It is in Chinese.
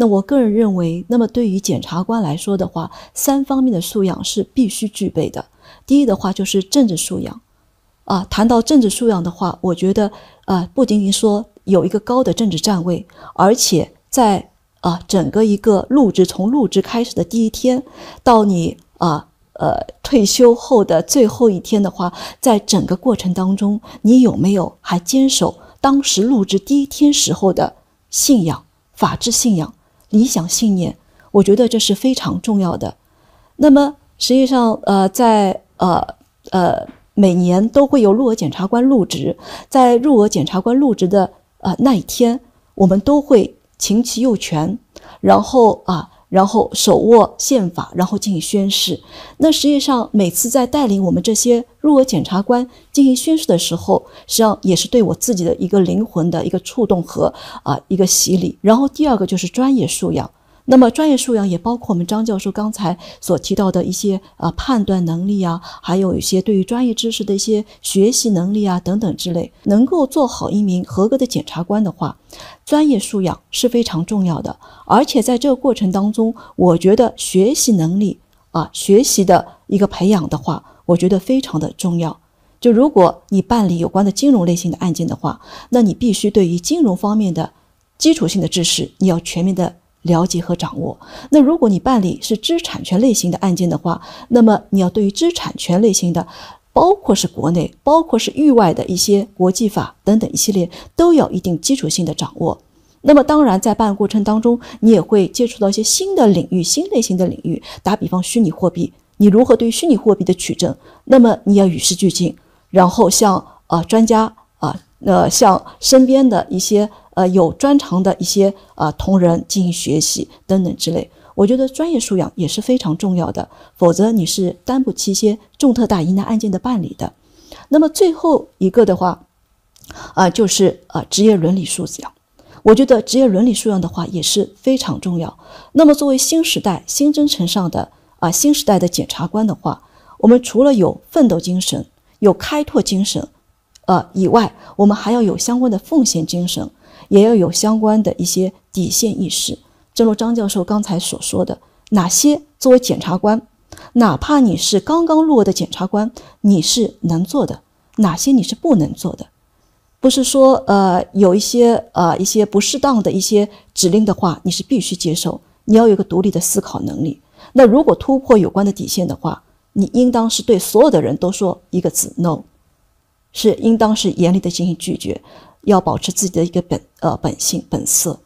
那我个人认为，那么对于检察官来说的话，三方面的素养是必须具备的。第一的话就是政治素养，啊，谈到政治素养的话，我觉得啊，不仅仅说有一个高的政治站位，而且在啊整个一个入职从入职开始的第一天到你啊呃退休后的最后一天的话，在整个过程当中，你有没有还坚守当时入职第一天时候的信仰、法治信仰？理想信念，我觉得这是非常重要的。那么，实际上，呃，在呃呃，每年都会有入额检察官入职，在入额检察官入职的呃那一天，我们都会擎其右拳，然后啊。然后手握宪法，然后进行宣誓。那实际上每次在带领我们这些入额检察官进行宣誓的时候，实际上也是对我自己的一个灵魂的一个触动和啊一个洗礼。然后第二个就是专业素养。那么，专业素养也包括我们张教授刚才所提到的一些呃判断能力啊，还有一些对于专业知识的一些学习能力啊等等之类，能够做好一名合格的检察官的话，专业素养是非常重要的。而且在这个过程当中，我觉得学习能力啊，学习的一个培养的话，我觉得非常的重要。就如果你办理有关的金融类型的案件的话，那你必须对于金融方面的基础性的知识，你要全面的。了解和掌握。那如果你办理是知识产权类型的案件的话，那么你要对于知识产权类型的，包括是国内，包括是域外的一些国际法等等一系列，都有一定基础性的掌握。那么当然，在办案过程当中，你也会接触到一些新的领域、新类型的领域。打比方，虚拟货币，你如何对虚拟货币的取证？那么你要与时俱进。然后像呃专家啊，那像身边的一些。呃，有专长的一些呃同仁进行学习等等之类，我觉得专业素养也是非常重要的，否则你是担不起一些重特大疑难案件的办理的。那么最后一个的话，啊，就是啊职业伦理素养，我觉得职业伦理素养的话也是非常重要。那么作为新时代新征程上的啊新时代的检察官的话，我们除了有奋斗精神，有开拓精神。呃，以外，我们还要有相关的奉献精神，也要有相关的一些底线意识。正如张教授刚才所说的，哪些作为检察官，哪怕你是刚刚入额的检察官，你是能做的；哪些你是不能做的？不是说，呃，有一些呃一些不适当的一些指令的话，你是必须接受。你要有个独立的思考能力。那如果突破有关的底线的话，你应当是对所有的人都说一个字：no。是应当是严厉的进行拒绝，要保持自己的一个本呃本性本色。